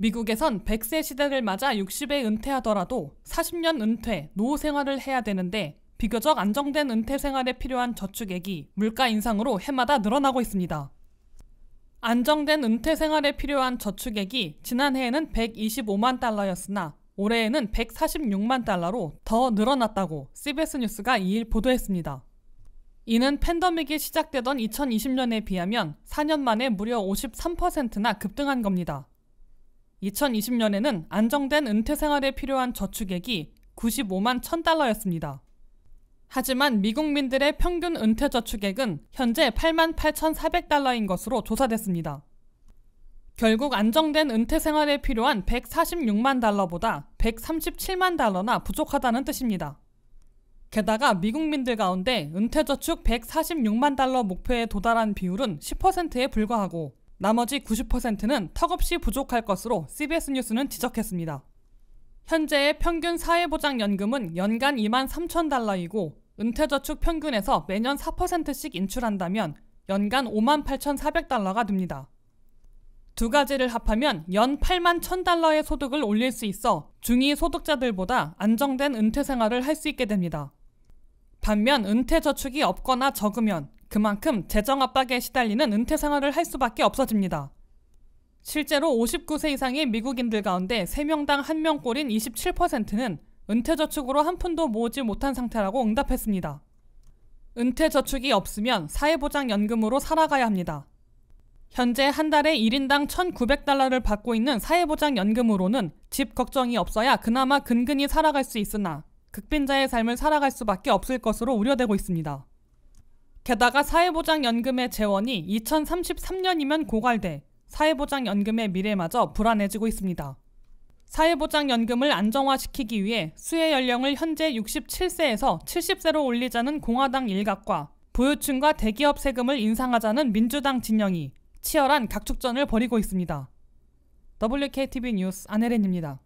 미국에선 100세 시대를 맞아 60에 은퇴하더라도 40년 은퇴, 노후 생활을 해야 되는데 비교적 안정된 은퇴 생활에 필요한 저축액이 물가 인상으로 해마다 늘어나고 있습니다. 안정된 은퇴 생활에 필요한 저축액이 지난해에는 125만 달러였으나 올해에는 146만 달러로 더 늘어났다고 CBS 뉴스가 2일 보도했습니다. 이는 팬더믹이 시작되던 2020년에 비하면 4년 만에 무려 53%나 급등한 겁니다. 2020년에는 안정된 은퇴 생활에 필요한 저축액이 95만 1000달러였습니다. 하지만 미국민들의 평균 은퇴 저축액은 현재 8만 8,400달러인 것으로 조사됐습니다. 결국 안정된 은퇴 생활에 필요한 146만 달러보다 137만 달러나 부족하다는 뜻입니다. 게다가 미국민들 가운데 은퇴 저축 146만 달러 목표에 도달한 비율은 10%에 불과하고 나머지 90%는 턱없이 부족할 것으로 CBS 뉴스는 지적했습니다. 현재의 평균 사회보장연금은 연간 2만 3천 달러이고 은퇴저축 평균에서 매년 4%씩 인출한다면 연간 5만 8,400달러가 됩니다. 두 가지를 합하면 연 8만 1,000달러의 소득을 올릴 수 있어 중위 소득자들보다 안정된 은퇴 생활을 할 수 있게 됩니다. 반면 은퇴 저축이 없거나 적으면 그만큼 재정 압박에 시달리는 은퇴 생활을 할 수밖에 없어집니다. 실제로 59세 이상의 미국인들 가운데 3명당 1명꼴인 27%는 은퇴저축으로 한 푼도 모으지 못한 상태라고 응답했습니다. 은퇴저축이 없으면 사회보장연금으로 살아가야 합니다. 현재 한 달에 1인당 1,900달러를 받고 있는 사회보장연금으로는 집 걱정이 없어야 그나마 근근히 살아갈 수 있으나 극빈자의 삶을 살아갈 수밖에 없을 것으로 우려되고 있습니다. 게다가 사회보장연금의 재원이 2033년이면 고갈돼 사회보장연금의 미래마저 불안해지고 있습니다. 사회보장연금을 안정화시키기 위해 수혜 연령을 현재 67세에서 70세로 올리자는 공화당 일각과 보유층과 대기업 세금을 인상하자는 민주당 진영이 치열한 각축전을 벌이고 있습니다. WKTV 뉴스 안혜린입니다.